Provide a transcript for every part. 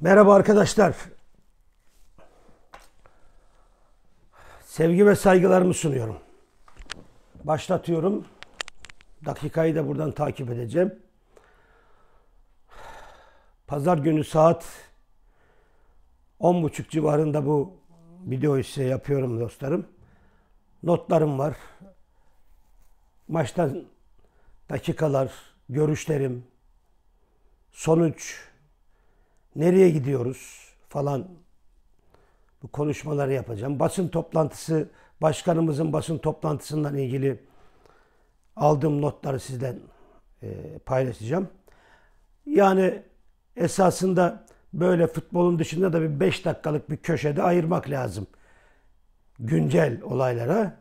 Merhaba arkadaşlar. Sevgi ve saygılarımı sunuyorum. Başlatıyorum. Dakikayı da buradan takip edeceğim. Pazar günü saat 10.30 civarında bu videoyu size yapıyorum dostlarım. Notlarım var. Maçtan dakikalar, görüşlerim, sonuç, Nereye gidiyoruz falan bu konuşmaları yapacağım. Basın toplantısı, başkanımızın basın toplantısından ilgili aldığım notları sizden e, paylaşacağım. Yani esasında böyle futbolun dışında da bir 5 dakikalık bir köşede ayırmak lazım güncel olaylara.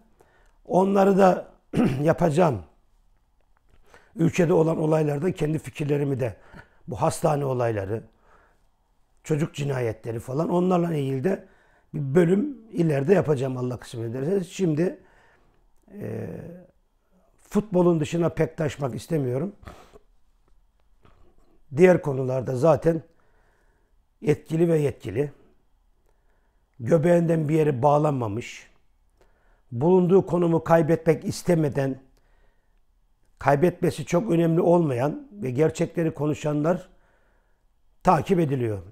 Onları da yapacağım. Ülkede olan olaylardan kendi fikirlerimi de bu hastane olayları, çocuk cinayetleri falan onlarla ilgili de bir bölüm ileride yapacağım Allah kısmet ederse. Şimdi e, futbolun dışına pek taşmak istemiyorum. Diğer konularda zaten etkili ve yetkili. Göbeğinden bir yere bağlanmamış. Bulunduğu konumu kaybetmek istemeden kaybetmesi çok önemli olmayan ve gerçekleri konuşanlar takip ediliyor.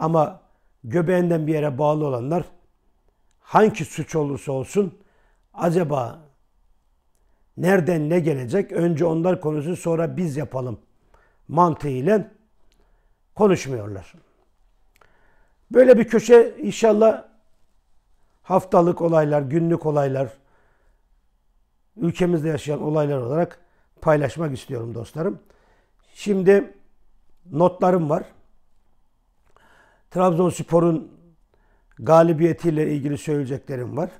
Ama göbeğinden bir yere bağlı olanlar hangi suç olursa olsun acaba nereden ne gelecek? Önce onlar konuşsun sonra biz yapalım mantığıyla konuşmuyorlar. Böyle bir köşe inşallah haftalık olaylar, günlük olaylar, ülkemizde yaşayan olaylar olarak paylaşmak istiyorum dostlarım. Şimdi notlarım var. Trabzonspor'un galibiyetiyle ilgili söyleyeceklerim var.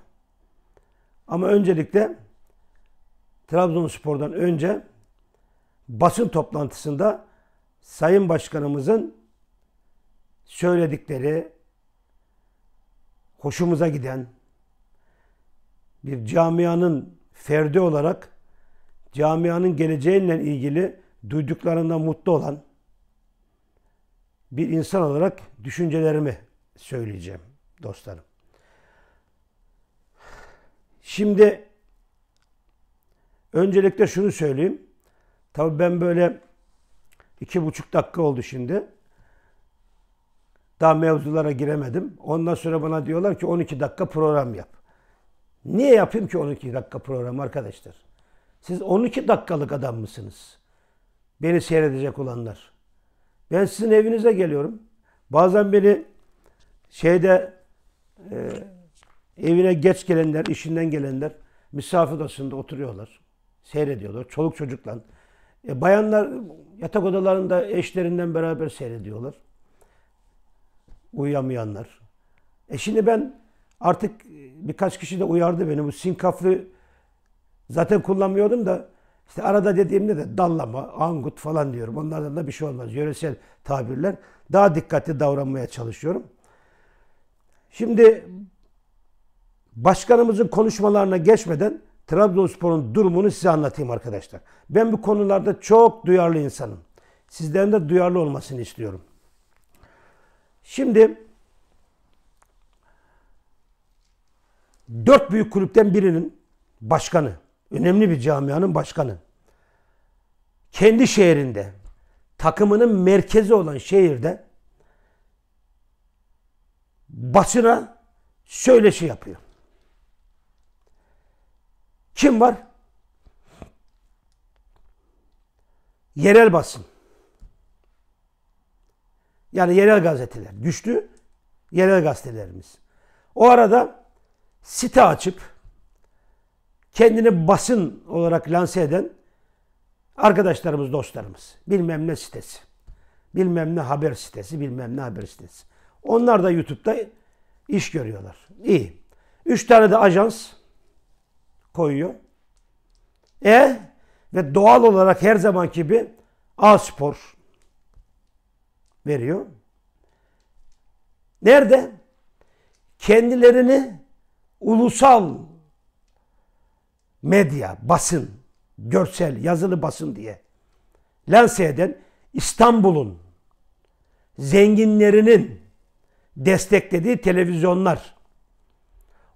Ama öncelikle Trabzonspor'dan önce basın toplantısında Sayın Başkanımızın söyledikleri hoşumuza giden bir camianın ferdi olarak camianın geleceğiyle ilgili duyduklarından mutlu olan bir insan olarak düşüncelerimi söyleyeceğim dostlarım. Şimdi öncelikle şunu söyleyeyim. Tabii ben böyle iki buçuk dakika oldu şimdi. Daha mevzulara giremedim. Ondan sonra bana diyorlar ki 12 dakika program yap. Niye yapayım ki 12 dakika program arkadaşlar? Siz 12 dakikalık adam mısınız? Beni seyredecek olanlar. Ben sizin evinize geliyorum. Bazen beni şeyde e, evine geç gelenler, işinden gelenler misafir odasında oturuyorlar. Seyrediyorlar. Çoluk çocukla. E, bayanlar yatak odalarında eşlerinden beraber seyrediyorlar. Uyuyamayanlar. E şimdi ben artık birkaç kişi de uyardı beni. Bu sinkaflı zaten kullanmıyordum da işte arada dediğimde de dallama, angut falan diyorum. Onlardan da bir şey olmaz. Yöresel tabirler. Daha dikkatli davranmaya çalışıyorum. Şimdi başkanımızın konuşmalarına geçmeden Trabzonspor'un durumunu size anlatayım arkadaşlar. Ben bu konularda çok duyarlı insanım. Sizlerin de duyarlı olmasını istiyorum. Şimdi dört büyük kulüpten birinin başkanı önemli bir camianın başkanı. Kendi şehrinde, takımının merkezi olan şehirde basına söyleşi yapıyor. Kim var? Yerel basın. Yani yerel gazeteler. Güçlü yerel gazetelerimiz. O arada site açıp kendini basın olarak lanse eden arkadaşlarımız, dostlarımız. Bilmem ne sitesi. Bilmem ne haber sitesi, bilmem ne haber sitesi. Onlar da YouTube'da iş görüyorlar. İyi. Üç tane de ajans koyuyor. E ve doğal olarak her zaman gibi A Spor veriyor. Nerede? Kendilerini ulusal medya, basın, görsel, yazılı basın diye lanse eden İstanbul'un zenginlerinin desteklediği televizyonlar.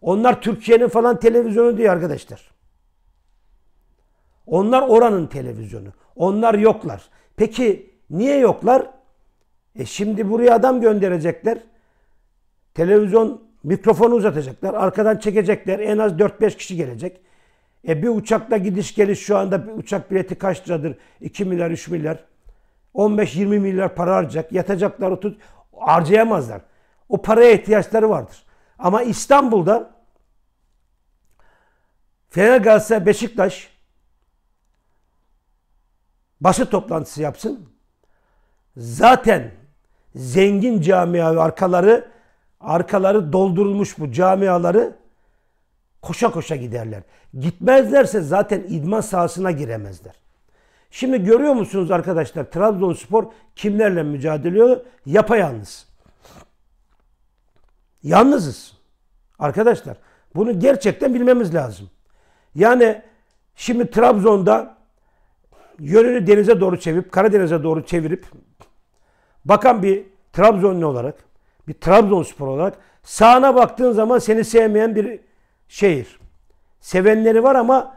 Onlar Türkiye'nin falan televizyonu diyor arkadaşlar. Onlar oranın televizyonu. Onlar yoklar. Peki niye yoklar? E şimdi buraya adam gönderecekler. Televizyon mikrofonu uzatacaklar. Arkadan çekecekler. En az 4-5 kişi gelecek. E bir uçakla gidiş geliş şu anda bir uçak bileti kaç liradır? 2 milyar, 3 milyar. 15-20 milyar para harcayacak. Yatacaklar, otur harcayamazlar. O paraya ihtiyaçları vardır. Ama İstanbul'da Fener Galatasaray Beşiktaş basın toplantısı yapsın. Zaten zengin camia arkaları arkaları doldurulmuş bu camiaları Koşa koşa giderler. Gitmezlerse zaten idman sahasına giremezler. Şimdi görüyor musunuz arkadaşlar Trabzonspor kimlerle mücadele Yapayalnız. Yalnızız. Arkadaşlar bunu gerçekten bilmemiz lazım. Yani şimdi Trabzon'da yönünü denize doğru çevirip Karadeniz'e doğru çevirip bakan bir Trabzonlu olarak bir Trabzonspor olarak sağına baktığın zaman seni sevmeyen bir şehir. Sevenleri var ama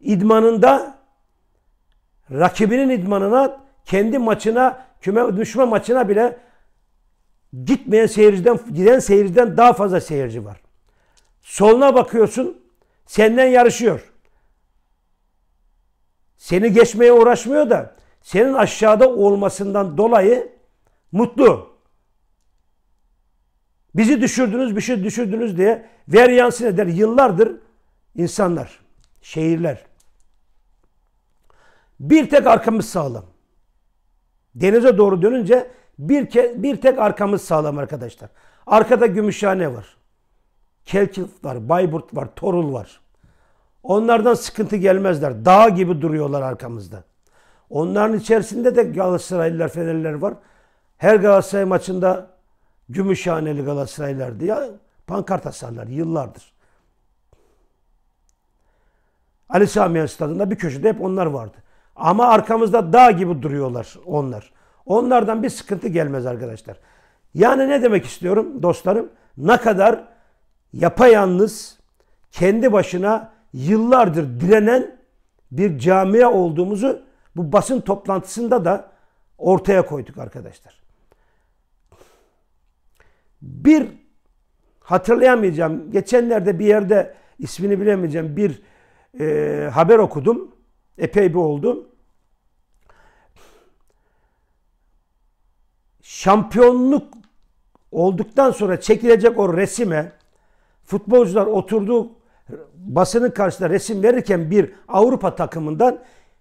idmanında rakibinin idmanına kendi maçına küme düşme maçına bile gitmeyen seyirciden giden seyirciden daha fazla seyirci var. Soluna bakıyorsun senden yarışıyor. Seni geçmeye uğraşmıyor da senin aşağıda olmasından dolayı mutlu. Bizi düşürdünüz, bir şey düşürdünüz diye ver yansın eder yıllardır insanlar, şehirler. Bir tek arkamız sağlam. Denize doğru dönünce bir, ke, bir tek arkamız sağlam arkadaşlar. Arkada Gümüşhane var. Kelkit var, Bayburt var, Torul var. Onlardan sıkıntı gelmezler. Dağ gibi duruyorlar arkamızda. Onların içerisinde de Galatasaraylılar, Fenerliler var. Her Galatasaray maçında Gümüşhaneli Galatasaraylar diye pankart asarlar yıllardır. Ali Sami Stadında bir köşede hep onlar vardı. Ama arkamızda dağ gibi duruyorlar onlar. Onlardan bir sıkıntı gelmez arkadaşlar. Yani ne demek istiyorum dostlarım? Ne kadar yapayalnız, kendi başına yıllardır direnen bir camiye olduğumuzu bu basın toplantısında da ortaya koyduk arkadaşlar bir hatırlayamayacağım. Geçenlerde bir yerde ismini bilemeyeceğim bir e, haber okudum. Epey bir oldu. Şampiyonluk olduktan sonra çekilecek o resime futbolcular oturduğu basının karşısında resim verirken bir Avrupa takımından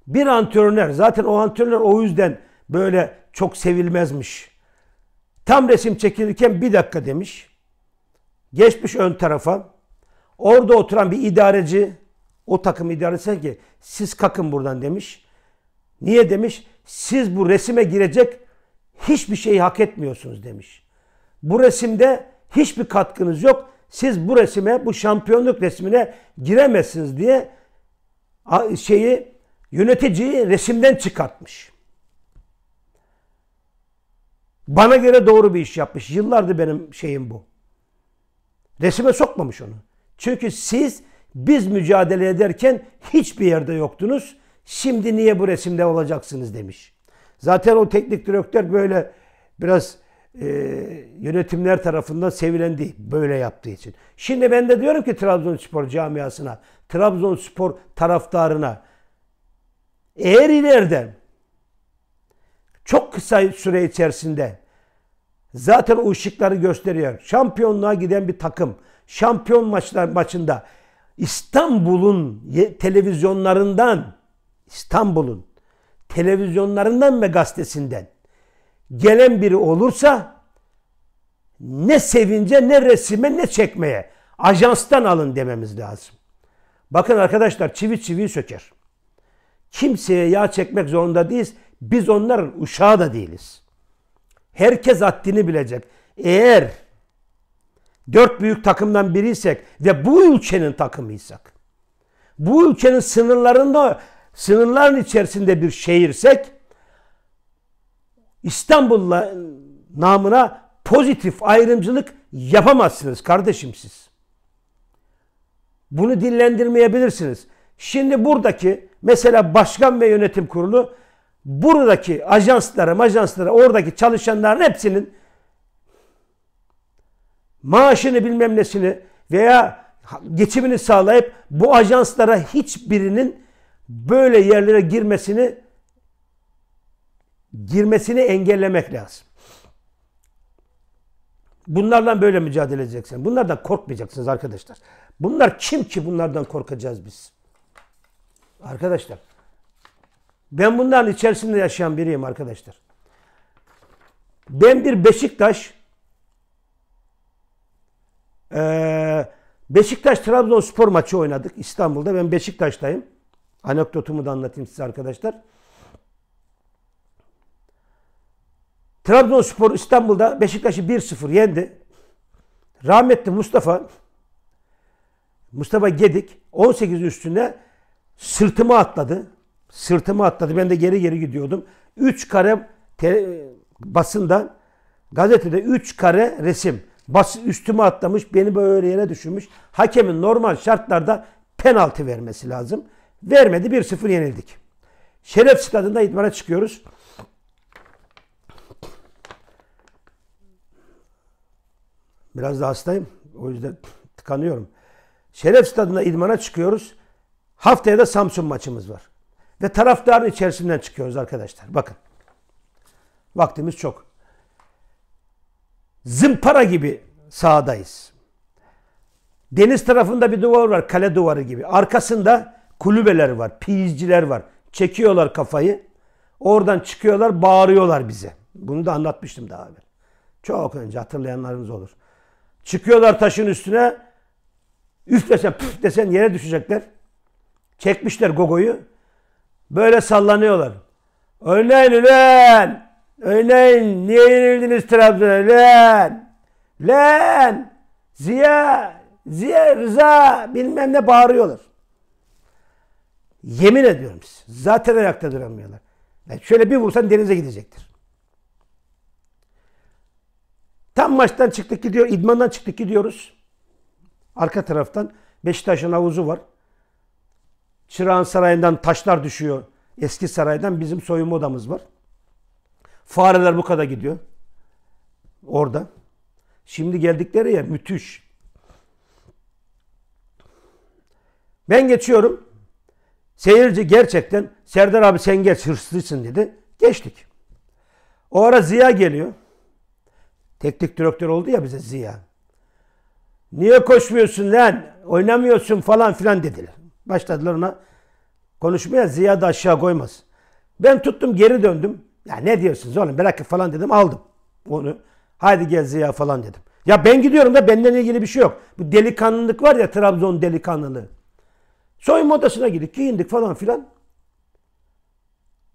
bir antrenör zaten o antrenör o yüzden böyle çok sevilmezmiş. Tam resim çekilirken bir dakika demiş. Geçmiş ön tarafa. Orada oturan bir idareci, o takım idarecisi ki siz kakın buradan demiş. Niye demiş? Siz bu resime girecek hiçbir şeyi hak etmiyorsunuz demiş. Bu resimde hiçbir katkınız yok. Siz bu resime, bu şampiyonluk resmine giremezsiniz diye şeyi yöneticiyi resimden çıkartmış. Bana göre doğru bir iş yapmış. Yıllardır benim şeyim bu. Resime sokmamış onu. Çünkü siz biz mücadele ederken hiçbir yerde yoktunuz. Şimdi niye bu resimde olacaksınız demiş. Zaten o teknik direktör böyle biraz e, yönetimler tarafından sevilen Böyle yaptığı için. Şimdi ben de diyorum ki Trabzonspor camiasına, Trabzonspor taraftarına eğer ileride çok kısa süre içerisinde zaten o ışıkları gösteriyor. Şampiyonluğa giden bir takım şampiyon maçlar maçında İstanbul'un televizyonlarından İstanbul'un televizyonlarından ve gazetesinden gelen biri olursa ne sevince ne resime ne çekmeye ajanstan alın dememiz lazım. Bakın arkadaşlar çivi çiviyi söker. Kimseye yağ çekmek zorunda değiliz. Biz onların uşağı da değiliz. Herkes haddini bilecek. Eğer dört büyük takımdan biriysek ve bu ülkenin takımıysak, bu ülkenin sınırlarında, sınırların içerisinde bir şehirsek, İstanbul'la namına pozitif ayrımcılık yapamazsınız kardeşim siz. Bunu dillendirmeyebilirsiniz. Şimdi buradaki mesela başkan ve yönetim kurulu buradaki ajanslara, ajanslara, oradaki çalışanların hepsinin maaşını bilmem nesini veya geçimini sağlayıp bu ajanslara hiçbirinin böyle yerlere girmesini girmesini engellemek lazım. Bunlardan böyle mücadele edeceksiniz. Bunlardan korkmayacaksınız arkadaşlar. Bunlar kim ki bunlardan korkacağız biz? Arkadaşlar ben bunların içerisinde yaşayan biriyim arkadaşlar. Ben bir Beşiktaş e, Beşiktaş Trabzonspor maçı oynadık İstanbul'da. Ben Beşiktaş'tayım. Anekdotumu da anlatayım size arkadaşlar. Trabzonspor İstanbul'da Beşiktaş'ı 1-0 yendi. Rahmetli Mustafa Mustafa Gedik 18 üstüne sırtıma atladı. Sırtımı atladı. Ben de geri geri gidiyordum. Üç kare te, basında gazetede üç kare resim. Bas üstüme atlamış, beni böyle yere düşürmüş. Hakemin normal şartlarda penaltı vermesi lazım. Vermedi 1-0 yenildik. Şeref stadında idmana çıkıyoruz. Biraz da hastayım. O yüzden tıkanıyorum. Şeref stadında idmana çıkıyoruz. Haftaya da Samsun maçımız var ve taraftarın içerisinden çıkıyoruz arkadaşlar. Bakın. Vaktimiz çok. Zımpara gibi sahadayız. Deniz tarafında bir duvar var, kale duvarı gibi. Arkasında kulübeler var, piyizciler var. Çekiyorlar kafayı. Oradan çıkıyorlar, bağırıyorlar bize. Bunu da anlatmıştım daha evvel. Çok önce hatırlayanlarınız olur. Çıkıyorlar taşın üstüne. Üf desen, püf desen yere düşecekler. Çekmişler gogoyu. Böyle sallanıyorlar. Ölen ölen, ölen Niye yenildiniz Trabzon'a? Lan! Lan! Ziya! Ziya Rıza! Bilmem ne bağırıyorlar. Yemin ediyorum size. Zaten ayakta duramıyorlar. Yani şöyle bir vursan denize gidecektir. Tam maçtan çıktık gidiyor, idmandan çıktık gidiyoruz. Arka taraftan Beşiktaş'ın havuzu var. Çırağan Sarayı'ndan taşlar düşüyor. Eski saraydan bizim soyunma odamız var. Fareler bu kadar gidiyor. Orada. Şimdi geldikleri yer müthiş. Ben geçiyorum. Seyirci gerçekten Serdar abi sen geç hırslısın dedi. Geçtik. O ara Ziya geliyor. Teknik direktör oldu ya bize Ziya. Niye koşmuyorsun lan? Oynamıyorsun falan filan dediler. Başladılar ona konuşmaya Ziya da aşağı koymaz. Ben tuttum geri döndüm. Ya ne diyorsunuz oğlum bırakın falan dedim aldım onu. Haydi gel Ziya falan dedim. Ya ben gidiyorum da benden ilgili bir şey yok. Bu delikanlılık var ya Trabzon delikanlılığı. Soyunma odasına gittik giyindik falan filan.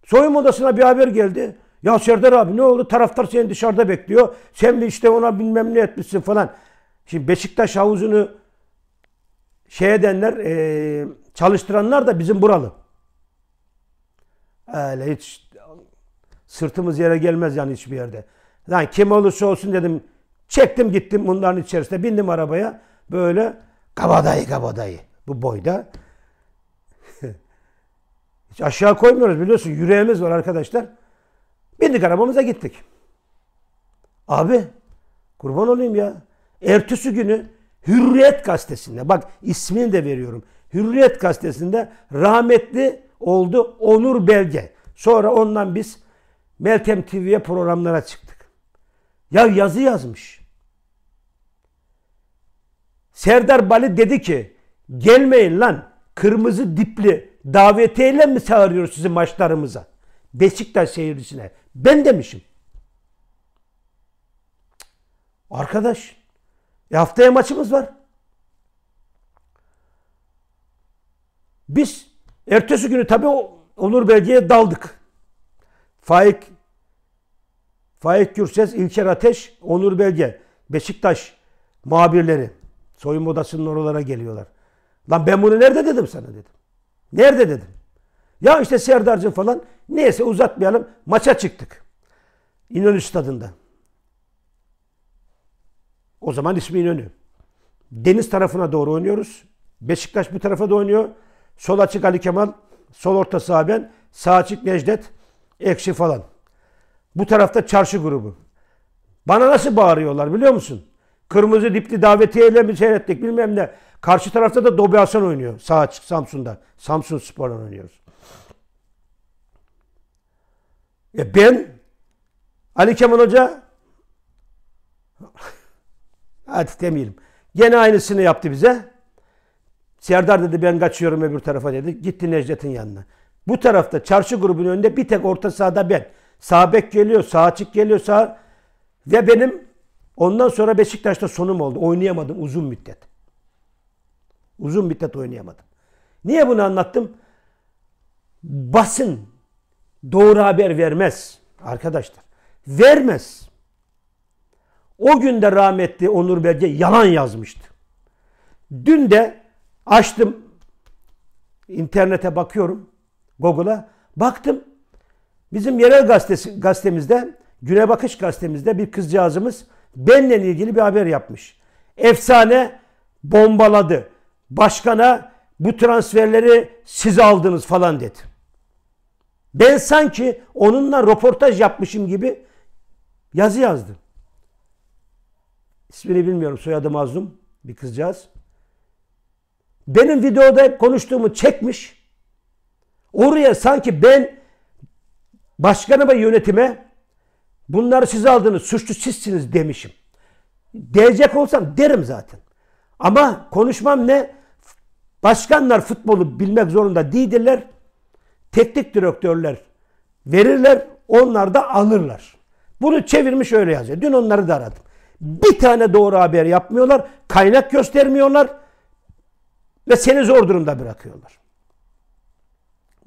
Soyunma odasına bir haber geldi. Ya Serdar abi ne oldu? Taraftar seni dışarıda bekliyor. Sen mi işte ona bilmem ne etmişsin falan. Şimdi Beşiktaş havuzunu şey edenler e, Çalıştıranlar da bizim buralı. Öyle hiç sırtımız yere gelmez yani hiçbir yerde. Lan kim olursa olsun dedim. Çektim gittim bunların içerisinde. Bindim arabaya. Böyle kabadayı kabadayı. Bu boyda. hiç aşağı koymuyoruz biliyorsun. Yüreğimiz var arkadaşlar. Bindik arabamıza gittik. Abi kurban olayım ya. Ertesi günü Hürriyet gazetesinde bak ismini de veriyorum. Hürriyet gazetesinde rahmetli oldu Onur Belge. Sonra ondan biz Meltem TV'ye programlara çıktık. Ya yazı yazmış. Serdar Bali dedi ki gelmeyin lan kırmızı dipli davetiyle mi çağırıyoruz sizi maçlarımıza? Beşiktaş seyircisine. Ben demişim. Arkadaş, ya e, haftaya maçımız var. Biz ertesi günü tabii Onur Belge'ye daldık. Faik Faik Gürses, İlker Ateş, Onur Belge, Beşiktaş muhabirleri soyunma odasının oralara geliyorlar. Lan ben bunu nerede dedim sana dedim. Nerede dedim. Ya işte Serdar'cığım falan neyse uzatmayalım maça çıktık. İnönü stadında. O zaman ismi İnönü. Deniz tarafına doğru oynuyoruz. Beşiktaş bu tarafa da oynuyor. Sol açık Ali Kemal, sol orta saha ben, sağ açık Necdet, ekşi falan. Bu tarafta çarşı grubu. Bana nasıl bağırıyorlar biliyor musun? Kırmızı dipli davetiyeyle mi seyrettik bilmem ne. Karşı tarafta da Dobi Hasan oynuyor. Sağ açık Samsun'da. Samsun Spor'la oynuyoruz. Ya e ben Ali Kemal Hoca hadi demeyelim. Gene aynısını yaptı bize. Serdar dedi ben kaçıyorum öbür tarafa dedi. Gitti Necdet'in yanına. Bu tarafta çarşı grubunun önünde bir tek orta sahada ben. Sağ bek geliyor, sağ açık geliyor, sağ. Ve benim ondan sonra Beşiktaş'ta sonum oldu. Oynayamadım uzun müddet. Uzun müddet oynayamadım. Niye bunu anlattım? Basın doğru haber vermez arkadaşlar. Vermez. O gün de rahmetli Onur Belge yalan yazmıştı. Dün de Açtım. internete bakıyorum. Google'a. Baktım. Bizim yerel gazetesi, gazetemizde, Güne Bakış gazetemizde bir kızcağızımız benle ilgili bir haber yapmış. Efsane bombaladı. Başkana bu transferleri siz aldınız falan dedi. Ben sanki onunla röportaj yapmışım gibi yazı yazdım. İsmini bilmiyorum soyadı mazlum bir kızcağız benim videoda konuştuğumu çekmiş. Oraya sanki ben başkana ve yönetime bunları siz aldınız, suçlu sizsiniz demişim. Diyecek olsam derim zaten. Ama konuşmam ne? Başkanlar futbolu bilmek zorunda değildirler. Teknik direktörler verirler, onlar da alırlar. Bunu çevirmiş öyle yazıyor. Dün onları da aradım. Bir tane doğru haber yapmıyorlar, kaynak göstermiyorlar ve seni zor durumda bırakıyorlar.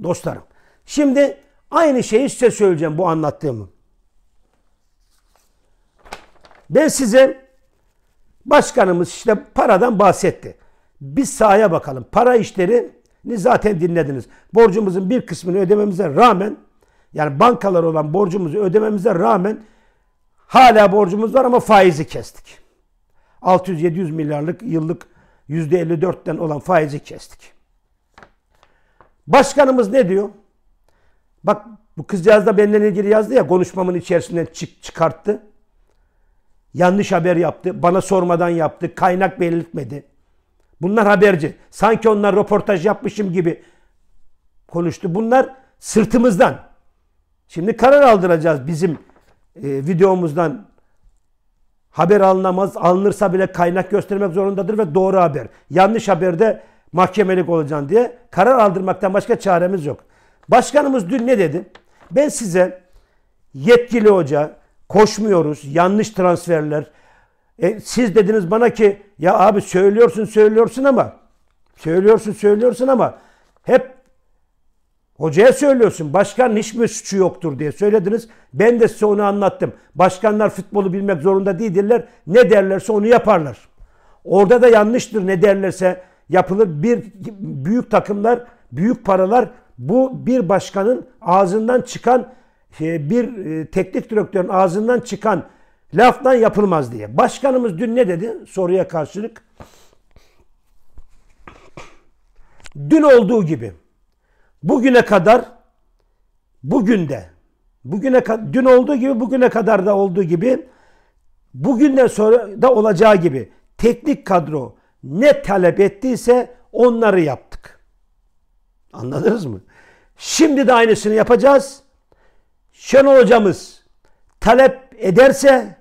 Dostlarım, şimdi aynı şeyi size söyleyeceğim bu anlattığımı. Ben size başkanımız işte paradan bahsetti. Biz sahaya bakalım. Para işlerini zaten dinlediniz. Borcumuzun bir kısmını ödememize rağmen yani bankalar olan borcumuzu ödememize rağmen hala borcumuz var ama faizi kestik. 600-700 milyarlık yıllık %54'ten olan faizi kestik. Başkanımız ne diyor? Bak bu kızcağız da benden ilgili yazdı ya konuşmamın içerisinden çık çıkarttı. Yanlış haber yaptı. Bana sormadan yaptı. Kaynak belirtmedi. Bunlar haberci. Sanki onlar röportaj yapmışım gibi konuştu. Bunlar sırtımızdan. Şimdi karar aldıracağız bizim e, videomuzdan haber alınamaz. Alınırsa bile kaynak göstermek zorundadır ve doğru haber. Yanlış haberde mahkemelik olacaksın diye karar aldırmaktan başka çaremiz yok. Başkanımız dün ne dedi? Ben size yetkili hoca koşmuyoruz, yanlış transferler. E, siz dediniz bana ki ya abi söylüyorsun söylüyorsun ama söylüyorsun söylüyorsun ama hep Hocaya söylüyorsun başkan hiç hiçbir suçu yoktur diye söylediniz. Ben de size onu anlattım. Başkanlar futbolu bilmek zorunda değildirler. Ne derlerse onu yaparlar. Orada da yanlıştır ne derlerse yapılır. Bir büyük takımlar, büyük paralar bu bir başkanın ağzından çıkan e, bir e, teknik direktörün ağzından çıkan laftan yapılmaz diye. Başkanımız dün ne dedi soruya karşılık? Dün olduğu gibi bugüne kadar bugün de bugüne dün olduğu gibi bugüne kadar da olduğu gibi bugünden sonra da olacağı gibi teknik kadro ne talep ettiyse onları yaptık. Anladınız mı? Şimdi de aynısını yapacağız. Şenol hocamız talep ederse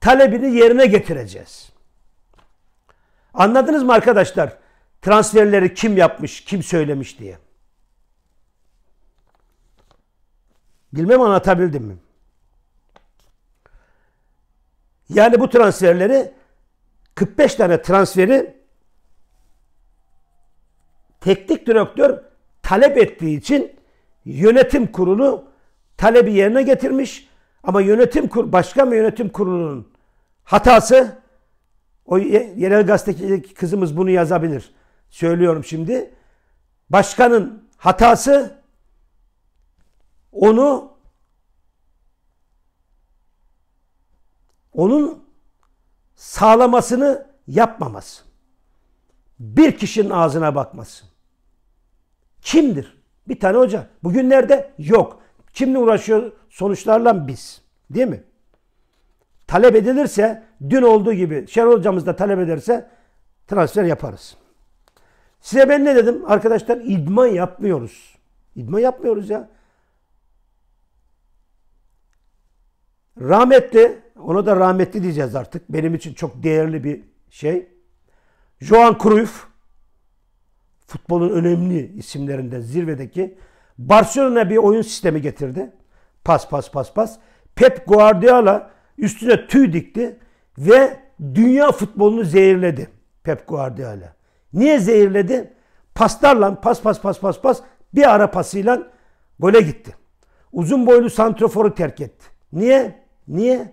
talebini yerine getireceğiz. Anladınız mı arkadaşlar? transferleri kim yapmış, kim söylemiş diye. Bilmem anlatabildim mi? Yani bu transferleri 45 tane transferi teknik direktör talep ettiği için yönetim kurulu talebi yerine getirmiş ama yönetim kur başka bir yönetim kurulunun hatası o yerel gazeteci kızımız bunu yazabilir söylüyorum şimdi. Başkanın hatası onu onun sağlamasını yapmaması. Bir kişinin ağzına bakmasın. Kimdir? Bir tane hoca. Bugünlerde yok. Kimle uğraşıyor? Sonuçlarla biz. Değil mi? Talep edilirse, dün olduğu gibi Şenol hocamız da talep ederse transfer yaparız. Size ben ne dedim? Arkadaşlar idman yapmıyoruz. İdman yapmıyoruz ya. Rahmetli, ona da rahmetli diyeceğiz artık. Benim için çok değerli bir şey. Johan Cruyff, futbolun önemli isimlerinden zirvedeki Barcelona bir oyun sistemi getirdi. Pas pas pas pas. Pep Guardiola üstüne tüy dikti ve dünya futbolunu zehirledi Pep Guardiola. Niye zehirledi? Paslarla pas pas pas pas pas bir ara pasıyla gole gitti. Uzun boylu santroforu terk etti. Niye? Niye?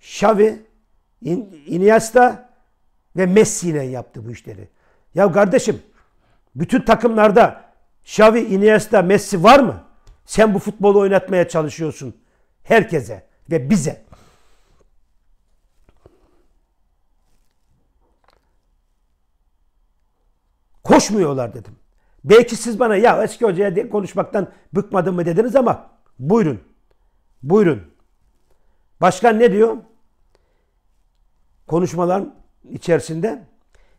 Xavi, Iniesta ve Messi ile yaptı bu işleri. Ya kardeşim bütün takımlarda Xavi, Iniesta, Messi var mı? Sen bu futbolu oynatmaya çalışıyorsun herkese ve bize. koşmuyorlar dedim. Belki siz bana ya eski hocaya konuşmaktan bıkmadın mı dediniz ama buyurun. Buyurun. Başkan ne diyor? Konuşmalar içerisinde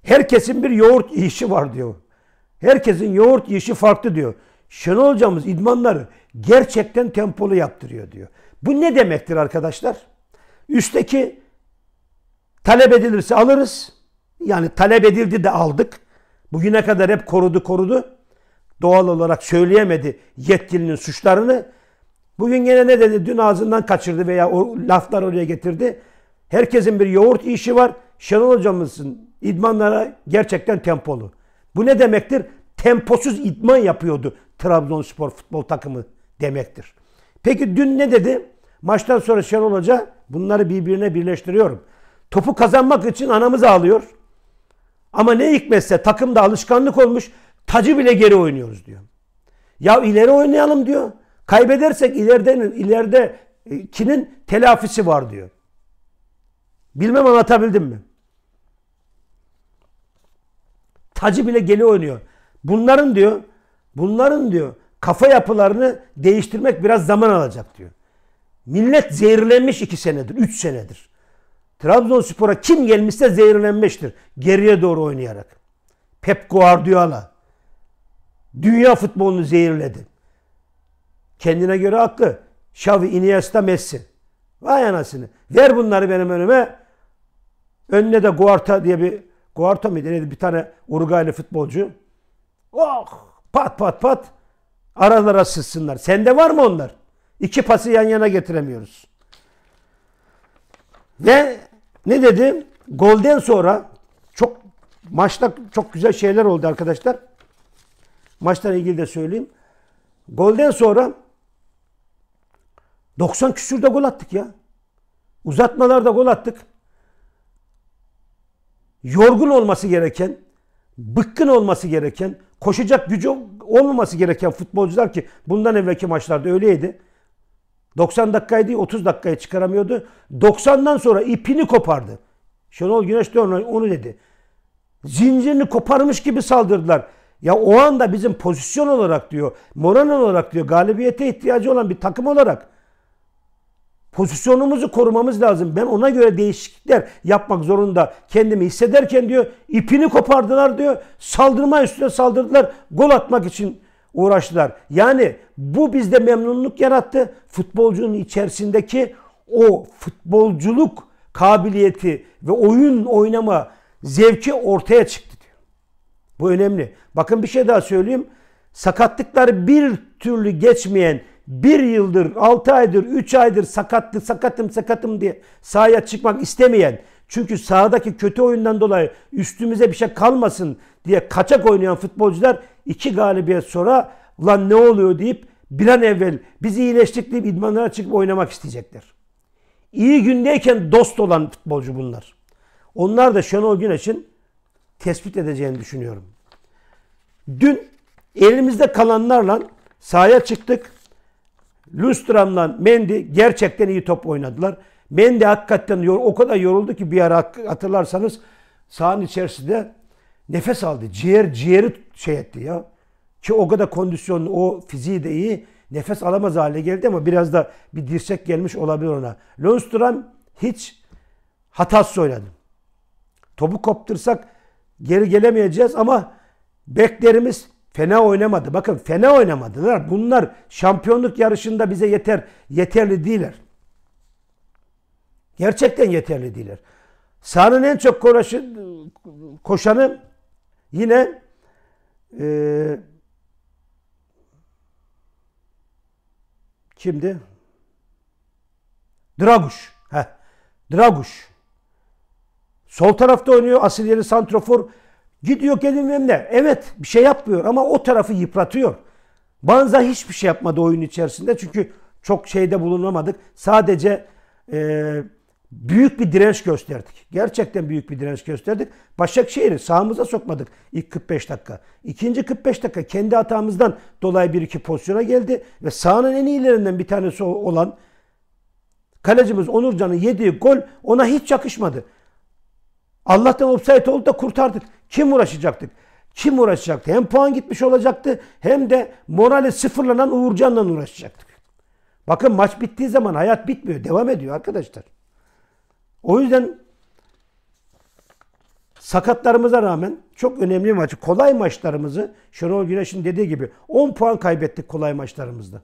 herkesin bir yoğurt yiyişi var diyor. Herkesin yoğurt yiyişi farklı diyor. Şenol hocamız idmanları gerçekten tempolu yaptırıyor diyor. Bu ne demektir arkadaşlar? Üstteki talep edilirse alırız. Yani talep edildi de aldık. Bugüne kadar hep korudu korudu. Doğal olarak söyleyemedi yetkilinin suçlarını. Bugün yine ne dedi? Dün ağzından kaçırdı veya o laflar oraya getirdi. Herkesin bir yoğurt işi var. Şenol hocamızın idmanlara gerçekten tempolu. Bu ne demektir? Temposuz idman yapıyordu Trabzonspor futbol takımı demektir. Peki dün ne dedi? Maçtan sonra Şenol Hoca bunları birbirine birleştiriyorum. Topu kazanmak için anamızı alıyor. Ama ne hikmetse takımda alışkanlık olmuş tacı bile geri oynuyoruz diyor. Ya ileri oynayalım diyor. Kaybedersek ileride ileride kinin telafisi var diyor. Bilmem anlatabildim mi? Tacı bile geri oynuyor. Bunların diyor, bunların diyor kafa yapılarını değiştirmek biraz zaman alacak diyor. Millet zehirlenmiş iki senedir, üç senedir. Trabzonspor'a kim gelmişse zehirlenmiştir. Geriye doğru oynayarak. Pep Guardiola. Dünya futbolunu zehirledi. Kendine göre haklı. Xavi, Iniesta, Messi. Vay anasını. Ver bunları benim önüme. Önüne de Guarta diye bir Guarta mıydı neydi bir tane Uruguaylı futbolcu. Oh pat pat pat aralara sızsınlar. Sende var mı onlar? İki pası yan yana getiremiyoruz. Ve ne dedi? Golden sonra çok maçta çok güzel şeyler oldu arkadaşlar. Maçtan ilgili de söyleyeyim. Golden sonra 90 küsürde gol attık ya. Uzatmalarda gol attık. Yorgun olması gereken, bıkkın olması gereken, koşacak gücü olmaması gereken futbolcular ki bundan evvelki maçlarda öyleydi. 90 dakikayı değil 30 dakikaya çıkaramıyordu. 90'dan sonra ipini kopardı. Şenol Güneş de onu, onu dedi. Zincirini koparmış gibi saldırdılar. Ya o anda bizim pozisyon olarak diyor, moral olarak diyor, galibiyete ihtiyacı olan bir takım olarak pozisyonumuzu korumamız lazım. Ben ona göre değişiklikler yapmak zorunda kendimi hissederken diyor, ipini kopardılar diyor, saldırma üstüne saldırdılar. Gol atmak için uğraştılar. Yani bu bizde memnunluk yarattı. Futbolcunun içerisindeki o futbolculuk kabiliyeti ve oyun oynama zevki ortaya çıktı diyor. Bu önemli. Bakın bir şey daha söyleyeyim. Sakatlıklar bir türlü geçmeyen bir yıldır, altı aydır, üç aydır sakatlı, sakatım, sakatım diye sahaya çıkmak istemeyen çünkü sahadaki kötü oyundan dolayı üstümüze bir şey kalmasın diye kaçak oynayan futbolcular iki galibiyet sonra lan ne oluyor deyip bir an evvel biz iyileştik deyip idmanlara çıkıp oynamak isteyecekler. İyi gündeyken dost olan futbolcu bunlar. Onlar da Şenol Güneş'in tespit edeceğini düşünüyorum. Dün elimizde kalanlarla sahaya çıktık. Lundström'la Mendy gerçekten iyi top oynadılar. Ben de hakikaten o kadar yoruldu ki bir ara hatırlarsanız sahanın içerisinde nefes aldı. Ciğer ciğeri şey etti ya. Ki o kadar kondisyonlu, o fiziği de iyi. Nefes alamaz hale geldi ama biraz da bir dirsek gelmiş olabilir ona. Lönstrom hiç hatası oynadı. Topu koptursak geri gelemeyeceğiz ama beklerimiz fena oynamadı. Bakın fena oynamadılar. Bunlar şampiyonluk yarışında bize yeter yeterli değiller. Gerçekten yeterli değiller. Sahanın en çok koşu, koşanı yine e, kimdi? Draguş. Heh. Draguş. Sol tarafta oynuyor. Asil yeri santrofor. Gidiyor kendinin ne? Evet bir şey yapmıyor ama o tarafı yıpratıyor. Banza hiçbir şey yapmadı oyun içerisinde. Çünkü çok şeyde bulunamadık. Sadece eee büyük bir direnç gösterdik. Gerçekten büyük bir direnç gösterdik. Başakşehir'i Sağımıza sokmadık ilk 45 dakika. İkinci 45 dakika kendi hatamızdan dolayı bir iki pozisyona geldi ve sahanın en iyilerinden bir tanesi olan kalecimiz Onurcan'ın yediği gol ona hiç yakışmadı. Allah'tan offside oldu da kurtardık. Kim uğraşacaktık? Kim uğraşacaktı? Hem puan gitmiş olacaktı hem de morali sıfırlanan Uğurcan'la uğraşacaktık. Bakın maç bittiği zaman hayat bitmiyor. Devam ediyor arkadaşlar. O yüzden sakatlarımıza rağmen çok önemli maçı, kolay maçlarımızı Şenol Güneş'in dediği gibi 10 puan kaybettik kolay maçlarımızda.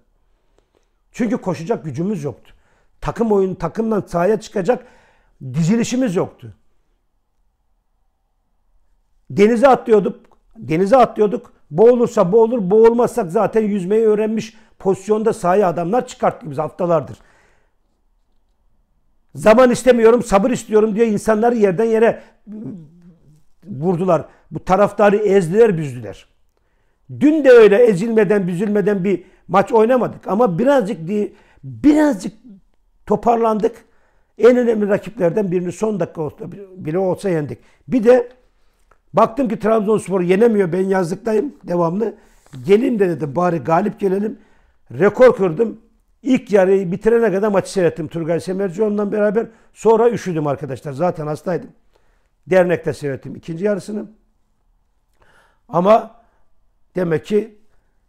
Çünkü koşacak gücümüz yoktu. Takım oyunu, takımdan sahaya çıkacak dizilişimiz yoktu. Denize atlıyorduk. Denize atlıyorduk. Boğulursa boğulur, boğulmazsak zaten yüzmeyi öğrenmiş pozisyonda sahaya adamlar çıkarttık biz haftalardır. Zaman istemiyorum, sabır istiyorum diye insanları yerden yere vurdular. Bu taraftarı ezdiler, büzdüler. Dün de öyle ezilmeden, büzülmeden bir maç oynamadık ama birazcık diye, birazcık toparlandık. En önemli rakiplerden birini son dakika bile olsa yendik. Bir de baktım ki Trabzonspor yenemiyor. Ben yazlıktayım devamlı. Gelin de dedi, bari galip gelelim. Rekor kırdım. İlk yarıyı bitirene kadar maçı seyrettim Turgay Semercioğlu'ndan beraber. Sonra üşüdüm arkadaşlar. Zaten hastaydım. Dernekte seyrettim ikinci yarısını. Ama demek ki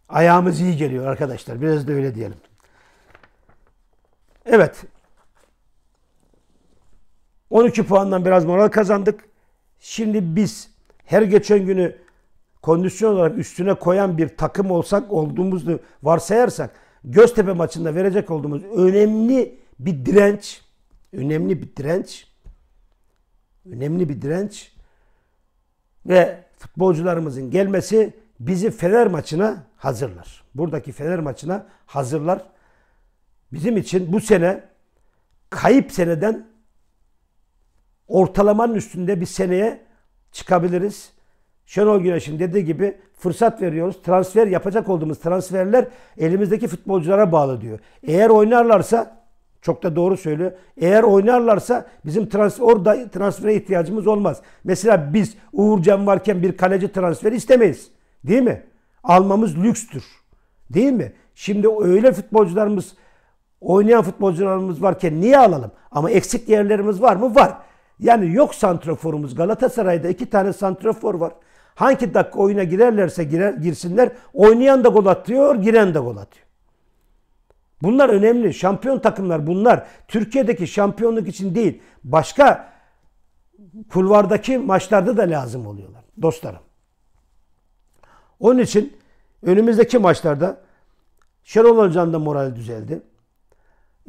ayağımız iyi geliyor arkadaşlar. Biraz da öyle diyelim. Evet. 12 puandan biraz moral kazandık. Şimdi biz her geçen günü kondisyon olarak üstüne koyan bir takım olsak olduğumuzu varsayarsak Göztepe maçında verecek olduğumuz önemli bir direnç, önemli bir direnç, önemli bir direnç ve futbolcularımızın gelmesi bizi Fener maçına hazırlar. Buradaki Fener maçına hazırlar. Bizim için bu sene kayıp seneden ortalamanın üstünde bir seneye çıkabiliriz. Şenol Güneş'in dediği gibi fırsat veriyoruz. Transfer yapacak olduğumuz transferler elimizdeki futbolculara bağlı diyor. Eğer oynarlarsa çok da doğru söylüyor. Eğer oynarlarsa bizim transfer, orada transfere ihtiyacımız olmaz. Mesela biz Uğurcan varken bir kaleci transferi istemeyiz. Değil mi? Almamız lükstür. Değil mi? Şimdi öyle futbolcularımız, oynayan futbolcularımız varken niye alalım? Ama eksik yerlerimiz var mı? Var. Yani yok santraforumuz. Galatasaray'da iki tane santrafor var. Hangi dakika oyuna girerlerse girer, girsinler oynayan da gol atıyor, giren de gol atıyor. Bunlar önemli. Şampiyon takımlar bunlar. Türkiye'deki şampiyonluk için değil. Başka kulvardaki maçlarda da lazım oluyorlar dostlarım. Onun için önümüzdeki maçlarda Şenol Hoca'nın da morali düzeldi.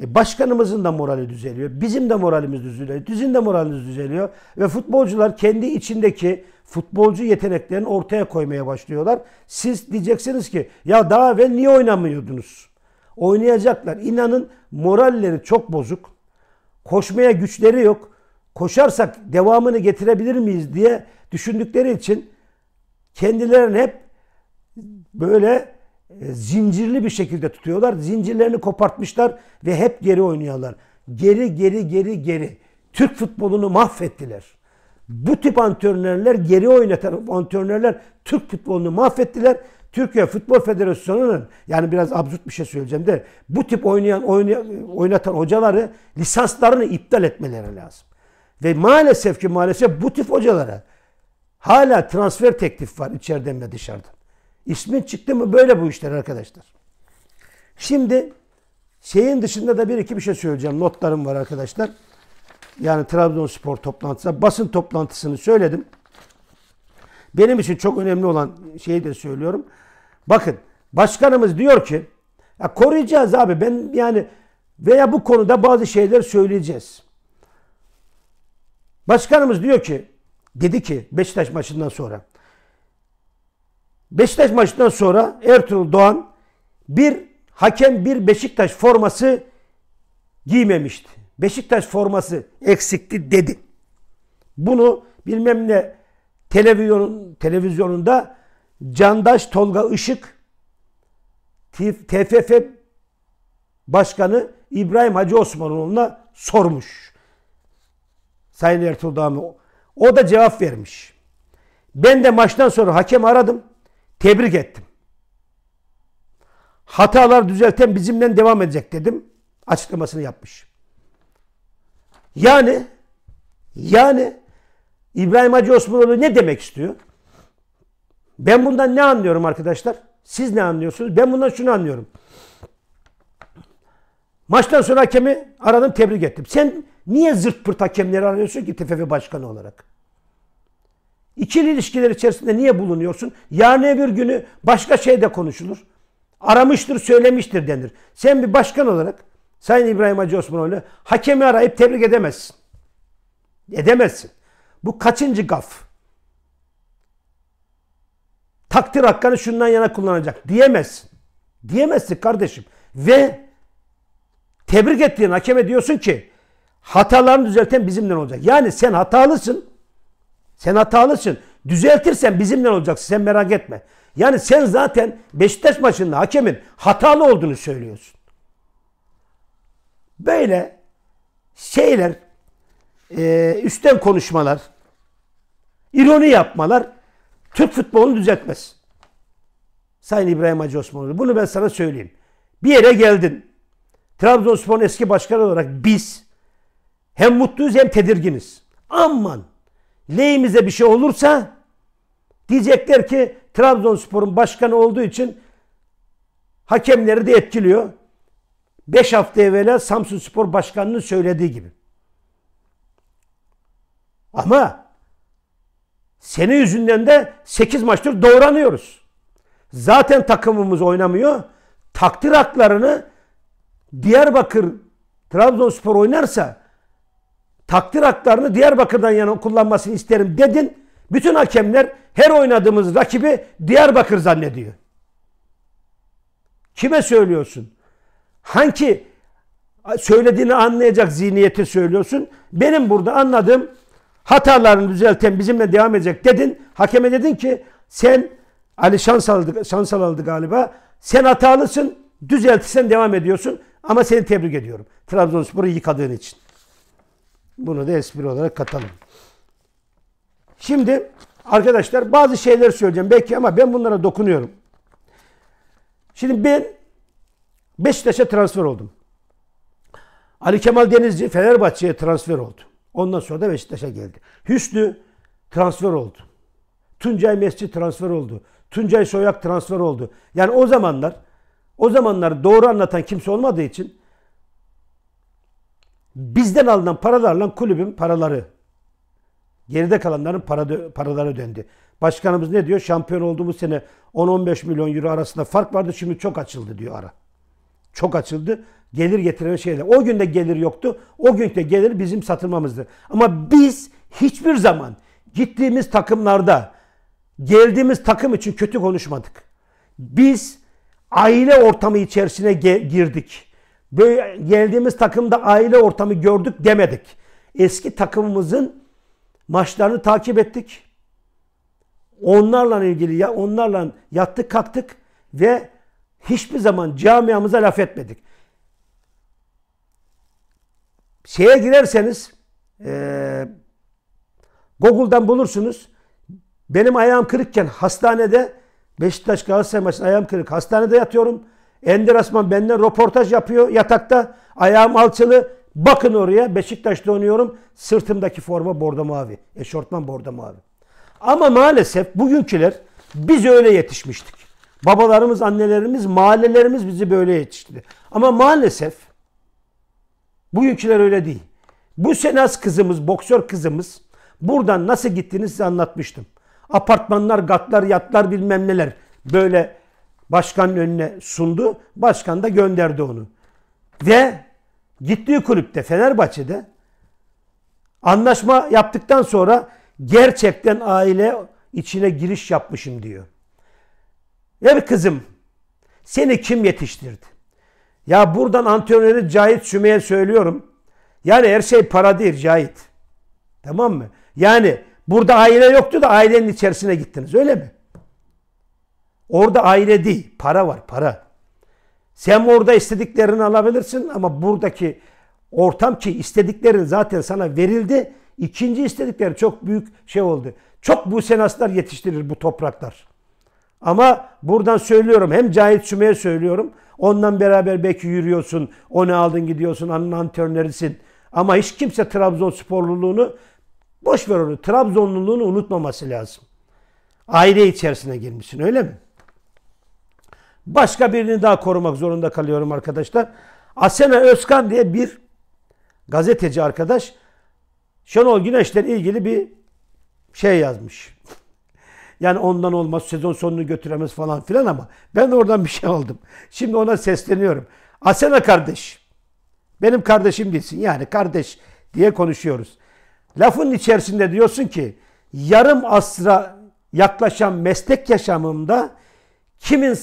E başkanımızın da morali düzeliyor. Bizim de moralimiz düzeliyor. Düzün de moralimiz düzeliyor. Ve futbolcular kendi içindeki futbolcu yeteneklerini ortaya koymaya başlıyorlar. Siz diyeceksiniz ki ya daha ve niye oynamıyordunuz? Oynayacaklar. İnanın moralleri çok bozuk. Koşmaya güçleri yok. Koşarsak devamını getirebilir miyiz diye düşündükleri için kendilerini hep böyle e, zincirli bir şekilde tutuyorlar. Zincirlerini kopartmışlar ve hep geri oynuyorlar. Geri geri geri geri. Türk futbolunu mahvettiler. Bu tip antrenörler, geri oynatan antrenörler Türk futbolunu mahvettiler. Türkiye Futbol Federasyonu'nun yani biraz absürt bir şey söyleyeceğim de bu tip oynayan oynayan, oynatan hocaları lisanslarını iptal etmeleri lazım. Ve maalesef ki maalesef bu tip hocalara hala transfer teklif var içeriden ve dışarıdan. İsmin çıktı mı böyle bu işler arkadaşlar. Şimdi şeyin dışında da bir iki bir şey söyleyeceğim. Notlarım var arkadaşlar. Yani Trabzonspor toplantısı, basın toplantısını söyledim. Benim için çok önemli olan şeyi de söylüyorum. Bakın başkanımız diyor ki ya koruyacağız abi ben yani veya bu konuda bazı şeyler söyleyeceğiz. Başkanımız diyor ki dedi ki Beşiktaş maçından sonra Beşiktaş maçından sonra Ertuğrul Doğan bir hakem bir Beşiktaş forması giymemişti. Beşiktaş forması eksikti dedi. Bunu bilmem ne televizyonun televizyonunda Candaş Tolga Işık TFF Başkanı İbrahim Hacı Osmanoğlu'na sormuş. Sayın Ertuğrul Dağım'ı. O da cevap vermiş. Ben de maçtan sonra hakem aradım. Tebrik ettim. Hatalar düzelten bizimle devam edecek dedim. Açıklamasını yapmış. Yani yani İbrahim Hacı Osmanoğlu ne demek istiyor? Ben bundan ne anlıyorum arkadaşlar? Siz ne anlıyorsunuz? Ben bundan şunu anlıyorum. Maçtan sonra hakemi aradım tebrik ettim. Sen niye zırt pırt hakemleri arıyorsun ki TFF başkanı olarak? İkili ilişkiler içerisinde niye bulunuyorsun? Yarın bir günü başka şey de konuşulur. Aramıştır, söylemiştir denir. Sen bir başkan olarak Sayın İbrahim Hacı Osmanoğlu hakemi arayıp tebrik edemezsin. Edemezsin. Bu kaçıncı gaf? Takdir hakkını şundan yana kullanacak diyemezsin. Diyemezsin kardeşim. Ve tebrik ettiğin hakeme diyorsun ki hatalarını düzelten bizimden olacak. Yani sen hatalısın. Sen hatalısın. Düzeltirsen bizimle olacaksın. Sen merak etme. Yani sen zaten Beşiktaş maçında hakemin hatalı olduğunu söylüyorsun. Böyle şeyler, e, üstten konuşmalar, ironi yapmalar Türk futbolunu düzeltmez. Sayın İbrahim Hacı Osmanoğlu bunu ben sana söyleyeyim. Bir yere geldin. Trabzonspor'un eski başkanı olarak biz hem mutluyuz hem tedirginiz. Aman lehimize bir şey olursa diyecekler ki Trabzonspor'un başkanı olduğu için hakemleri de etkiliyor. 5 hafta evvela Samsun Spor Başkanı'nın söylediği gibi. Ama senin yüzünden de 8 maçtır doğranıyoruz. Zaten takımımız oynamıyor. Takdir haklarını Diyarbakır Trabzonspor oynarsa takdir haklarını Diyarbakır'dan yana kullanmasını isterim dedin. Bütün hakemler her oynadığımız rakibi Diyarbakır zannediyor. Kime söylüyorsun? Hangi söylediğini anlayacak zihniyeti söylüyorsun? Benim burada anladığım hatalarını düzelten bizimle devam edecek dedin. Hakeme dedin ki sen Ali şans aldı galiba. Sen hatalısın. Düzeltirsen devam ediyorsun. Ama seni tebrik ediyorum. Trabzonspor'u yıkadığın için. Bunu da espri olarak katalım. Şimdi arkadaşlar bazı şeyler söyleyeceğim belki ama ben bunlara dokunuyorum. Şimdi ben Beşiktaş'a transfer oldum. Ali Kemal Denizci Fenerbahçe'ye transfer oldu. Ondan sonra da Beşiktaş'a geldi. Hüsnü transfer oldu. Tuncay Mescid transfer oldu. Tuncay Soyak transfer oldu. Yani o zamanlar o zamanlar doğru anlatan kimse olmadığı için Bizden alınan paralarla kulübün paraları. Geride kalanların para, paraları ödendi. Başkanımız ne diyor? Şampiyon olduğumuz sene 10-15 milyon euro arasında fark vardı. Şimdi çok açıldı diyor ara. Çok açıldı. Gelir getiren şeyler. O günde gelir yoktu. O günde gelir bizim satılmamızdı. Ama biz hiçbir zaman gittiğimiz takımlarda geldiğimiz takım için kötü konuşmadık. Biz aile ortamı içerisine girdik. Böyle geldiğimiz takımda aile ortamı gördük demedik. Eski takımımızın maçlarını takip ettik. Onlarla ilgili ya onlarla yattık kattık ve hiçbir zaman camiamıza laf etmedik. Şeye girerseniz e, Google'dan bulursunuz. Benim ayağım kırıkken hastanede Beşiktaş Galatasaray maçında ayağım kırık. Hastanede yatıyorum. Ender Asman benden röportaj yapıyor yatakta. Ayağım alçılı. Bakın oraya Beşiktaş'ta oynuyorum. Sırtımdaki forma bordo mavi. Eşortman bordo mavi. Ama maalesef bugünküler biz öyle yetişmiştik. Babalarımız, annelerimiz, mahallelerimiz bizi böyle yetiştirdi. Ama maalesef bugünküler öyle değil. Bu Senaz kızımız, boksör kızımız buradan nasıl gittiğini size anlatmıştım. Apartmanlar, gatlar, yatlar bilmem neler böyle başkanın önüne sundu. Başkan da gönderdi onu. Ve gittiği kulüpte Fenerbahçe'de anlaşma yaptıktan sonra gerçekten aile içine giriş yapmışım diyor. Ya bir kızım seni kim yetiştirdi? Ya buradan antrenörü Cahit Sümey'e söylüyorum. Yani her şey para değil Cahit. Tamam mı? Yani burada aile yoktu da ailenin içerisine gittiniz öyle mi? Orada aile değil, para var, para. Sen orada istediklerini alabilirsin ama buradaki ortam ki istediklerin zaten sana verildi. İkinci istedikleri çok büyük şey oldu. Çok bu senaslar yetiştirir bu topraklar. Ama buradan söylüyorum hem Cahit Süme'ye söylüyorum. Ondan beraber belki yürüyorsun, onu aldın gidiyorsun, anın antrenörüsün. Ama hiç kimse Trabzon sporluluğunu boş ver onu, Trabzonluluğunu unutmaması lazım. Aile içerisine girmişsin öyle mi? Başka birini daha korumak zorunda kalıyorum arkadaşlar. Asena Özkan diye bir gazeteci arkadaş Şenol Güneş'le ilgili bir şey yazmış. Yani ondan olmaz, sezon sonunu götüremez falan filan ama ben de oradan bir şey aldım. Şimdi ona sesleniyorum. Asena kardeş, benim kardeşim değilsin. Yani kardeş diye konuşuyoruz. Lafın içerisinde diyorsun ki yarım asra yaklaşan meslek yaşamımda kimin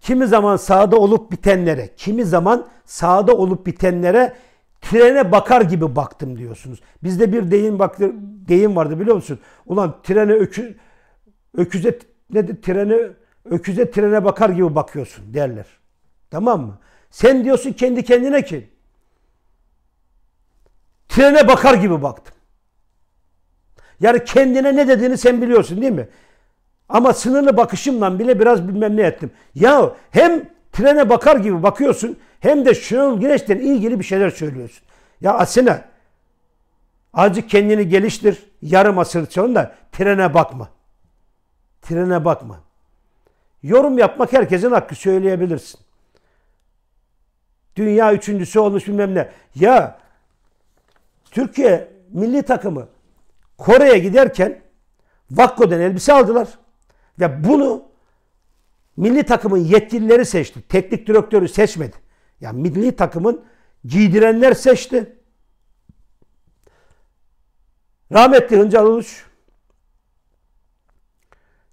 kimi zaman sağda olup bitenlere, kimi zaman sağda olup bitenlere trene bakar gibi baktım diyorsunuz. Bizde bir deyim baktı deyim vardı biliyor musun? Ulan trene ökü, öküze ne de trene öküze trene bakar gibi bakıyorsun derler. Tamam mı? Sen diyorsun kendi kendine ki trene bakar gibi baktım. Yani kendine ne dediğini sen biliyorsun değil mi? Ama sınırlı bakışımla bile biraz bilmem ne ettim. Ya hem trene bakar gibi bakıyorsun hem de Şenol Güneş'ten ilgili bir şeyler söylüyorsun. Ya Asena azıcık kendini geliştir. Yarım asır sonra trene bakma. Trene bakma. Yorum yapmak herkesin hakkı söyleyebilirsin. Dünya üçüncüsü olmuş bilmem ne. Ya Türkiye milli takımı Kore'ye giderken Vakko'dan elbise aldılar. Ve bunu milli takımın yetkilileri seçti. Teknik direktörü seçmedi. Yani milli takımın giydirenler seçti. Rahmetli Hıncal Uluç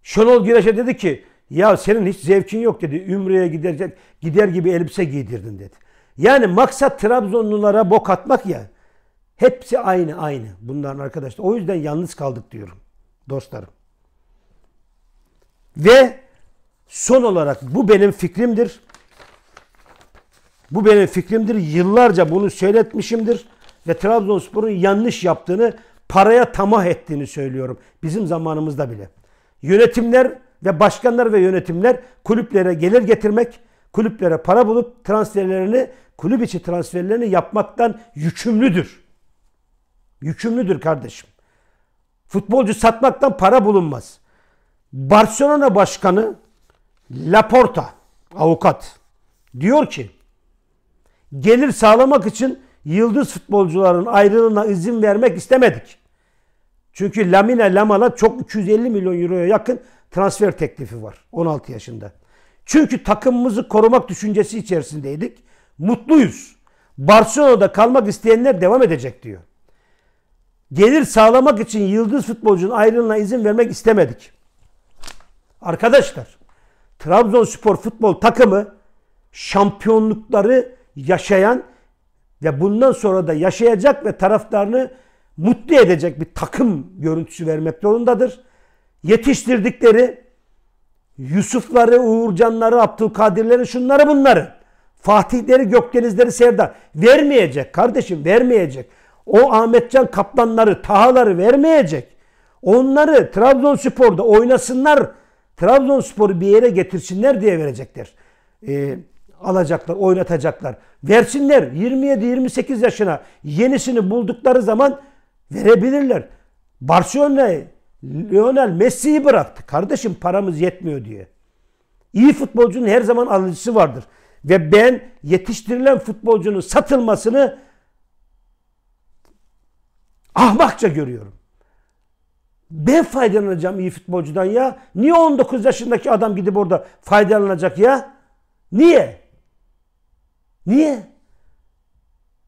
Şenol Güneş'e dedi ki ya senin hiç zevkin yok dedi. Ümre'ye gidecek gider gibi elbise giydirdin dedi. Yani maksat Trabzonlulara bok atmak ya. Hepsi aynı aynı bunların arkadaşlar. O yüzden yalnız kaldık diyorum dostlarım. Ve son olarak bu benim fikrimdir. Bu benim fikrimdir. Yıllarca bunu söyletmişimdir. Ve Trabzonspor'un yanlış yaptığını, paraya tamah ettiğini söylüyorum. Bizim zamanımızda bile. Yönetimler ve başkanlar ve yönetimler kulüplere gelir getirmek, kulüplere para bulup transferlerini, kulüp içi transferlerini yapmaktan yükümlüdür. Yükümlüdür kardeşim. Futbolcu satmaktan para bulunmaz. Barcelona Başkanı Laporta, avukat, diyor ki gelir sağlamak için yıldız futbolcuların ayrılığına izin vermek istemedik. Çünkü Lamine Lamala çok 250 milyon euroya yakın transfer teklifi var 16 yaşında. Çünkü takımımızı korumak düşüncesi içerisindeydik. Mutluyuz. Barcelona'da kalmak isteyenler devam edecek diyor. Gelir sağlamak için yıldız futbolcunun ayrılığına izin vermek istemedik. Arkadaşlar Trabzonspor futbol takımı şampiyonlukları yaşayan ve bundan sonra da yaşayacak ve taraftarını mutlu edecek bir takım görüntüsü vermek zorundadır. Yetiştirdikleri Yusufları, Uğurcanları, Abdülkadirleri, şunları bunları. Fatihleri, Gökdenizleri, Sevda. Vermeyecek kardeşim, vermeyecek. O Ahmetcan Kaplanları, Tahaları vermeyecek. Onları Trabzonspor'da oynasınlar Trabzonspor'u bir yere getirsinler diye verecekler. E, alacaklar, oynatacaklar. Versinler 27-28 yaşına yenisini buldukları zaman verebilirler. Barcelona Lionel Messi'yi bıraktı. Kardeşim paramız yetmiyor diye. İyi futbolcunun her zaman alıcısı vardır. Ve ben yetiştirilen futbolcunun satılmasını ahmakça görüyorum. Ben faydalanacağım iyi futbolcudan ya. Niye 19 yaşındaki adam gidip orada faydalanacak ya? Niye? Niye?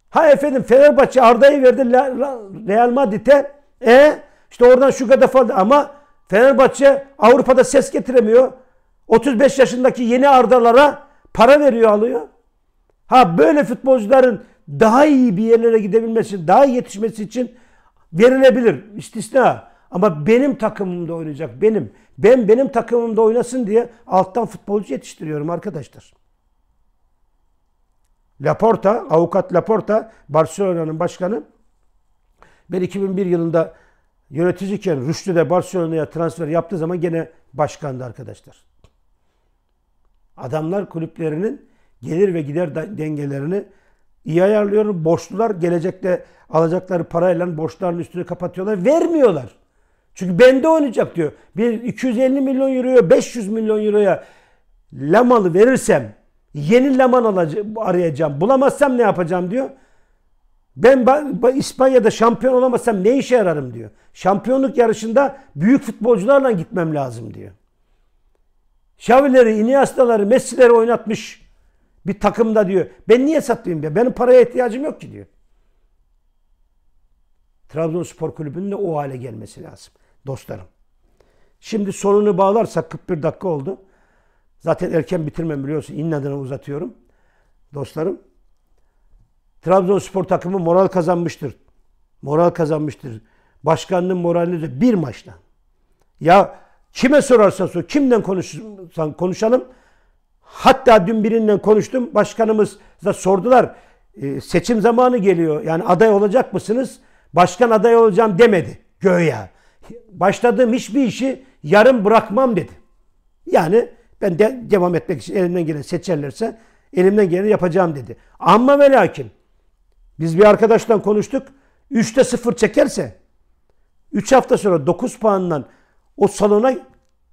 Ha efendim Fenerbahçe Arda'yı verdi Real Madrid'e. E işte oradan şu kadar falan ama Fenerbahçe Avrupa'da ses getiremiyor. 35 yaşındaki yeni Arda'lara para veriyor alıyor. Ha böyle futbolcuların daha iyi bir yerlere gidebilmesi daha iyi yetişmesi için verilebilir. İstisna. Ama benim takımımda oynayacak benim. Ben benim takımımda oynasın diye alttan futbolcu yetiştiriyorum arkadaşlar. Laporta, avukat Laporta, Barcelona'nın başkanı. Ben 2001 yılında yöneticiyken Rüştü'de Barcelona'ya transfer yaptığı zaman gene başkandı arkadaşlar. Adamlar kulüplerinin gelir ve gider dengelerini iyi ayarlıyor. Borçlular gelecekte alacakları parayla borçların üstünü kapatıyorlar. Vermiyorlar. Çünkü bende oynayacak diyor. Bir 250 milyon euroya 500 milyon euroya Lamalı verirsem yeni Laman alacağım, arayacağım. Bulamazsam ne yapacağım diyor. Ben İspanya'da şampiyon olamazsam ne işe yararım diyor. Şampiyonluk yarışında büyük futbolcularla gitmem lazım diyor. Xavi'leri, Iniesta'ları, Messi'leri oynatmış bir takımda diyor. Ben niye satayım diyor. Benim paraya ihtiyacım yok ki diyor. Trabzonspor Kulübü'nün de o hale gelmesi lazım dostlarım. Şimdi sonunu bağlarsak 41 dakika oldu. Zaten erken bitirmem biliyorsun. İnnadına uzatıyorum. Dostlarım. Trabzonspor takımı moral kazanmıştır. Moral kazanmıştır. Başkanlığın moralini de bir maçla. Ya kime sorarsan sor, kimden konuşsan konuşalım. Hatta dün birinden konuştum. Başkanımız da sordular. Ee, seçim zamanı geliyor. Yani aday olacak mısınız? Başkan aday olacağım demedi. Göya başladığım hiçbir işi yarım bırakmam dedi. Yani ben de devam etmek için elimden gelen seçerlerse elimden geleni yapacağım dedi. Ama ve lakin biz bir arkadaştan konuştuk. 3'te 0 çekerse 3 hafta sonra 9 puandan o salona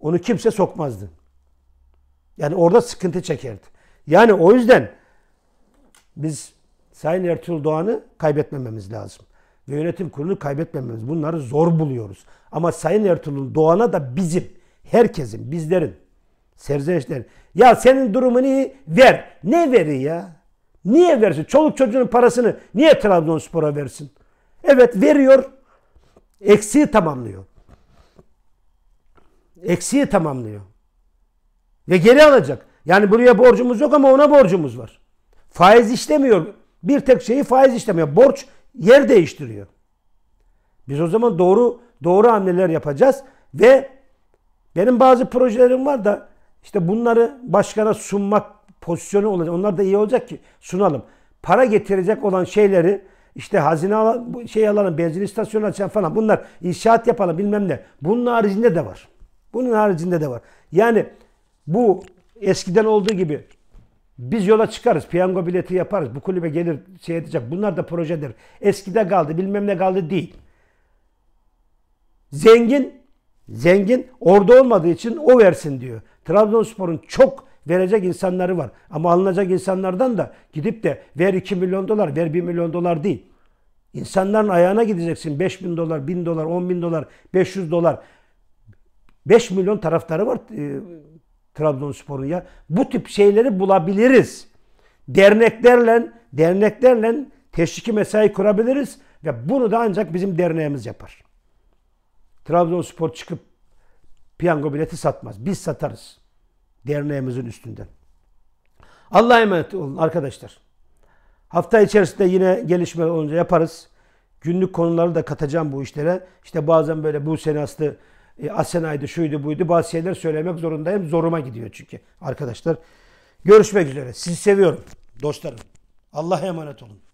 onu kimse sokmazdı. Yani orada sıkıntı çekerdi. Yani o yüzden biz Sayın Ertuğrul Doğan'ı kaybetmememiz lazım. Ve yönetim kurulunu kaybetmememiz. Bunları zor buluyoruz. Ama Sayın Ertuğrul'un doğana da bizim, herkesin, bizlerin, serzenişlerin. Ya senin durumunu iyi, ver. Ne veri ya? Niye versin? Çoluk çocuğunun parasını niye Trabzonspor'a versin? Evet veriyor. Eksiği tamamlıyor. Eksiği tamamlıyor. Ve geri alacak. Yani buraya borcumuz yok ama ona borcumuz var. Faiz işlemiyor. Bir tek şeyi faiz işlemiyor. Borç yer değiştiriyor. Biz o zaman doğru Doğru hamleler yapacağız ve benim bazı projelerim var da işte bunları başkana sunmak pozisyonu olacak. Onlar da iyi olacak ki sunalım. Para getirecek olan şeyleri işte hazine alan, şey alalım, benzin istasyonu açalım falan. Bunlar inşaat yapalım bilmem ne. Bunun haricinde de var. Bunun haricinde de var. Yani bu eskiden olduğu gibi biz yola çıkarız, piyango bileti yaparız, bu kulübe gelir şey edecek. Bunlar da projedir. Eskide kaldı, bilmem ne kaldı değil. Zengin, zengin orada olmadığı için o versin diyor. Trabzonspor'un çok verecek insanları var. Ama alınacak insanlardan da gidip de ver 2 milyon dolar, ver 1 milyon dolar değil. İnsanların ayağına gideceksin. 5 bin dolar, 1000 dolar, 10 bin dolar, 500 dolar. 5 milyon taraftarı var e, Trabzonspor'un ya. Bu tip şeyleri bulabiliriz. Derneklerle, derneklerle teşviki mesai kurabiliriz ve bunu da ancak bizim derneğimiz yapar. Trabzonspor çıkıp piyango bileti satmaz. Biz satarız. Derneğimizin üstünden. Allah'a emanet olun arkadaşlar. Hafta içerisinde yine gelişme olunca yaparız. Günlük konuları da katacağım bu işlere. İşte bazen böyle bu senaslı e, Asena'ydı, şuydu, buydu. Bazı şeyler söylemek zorundayım. Zoruma gidiyor çünkü arkadaşlar. Görüşmek üzere. Sizi seviyorum dostlarım. Allah'a emanet olun.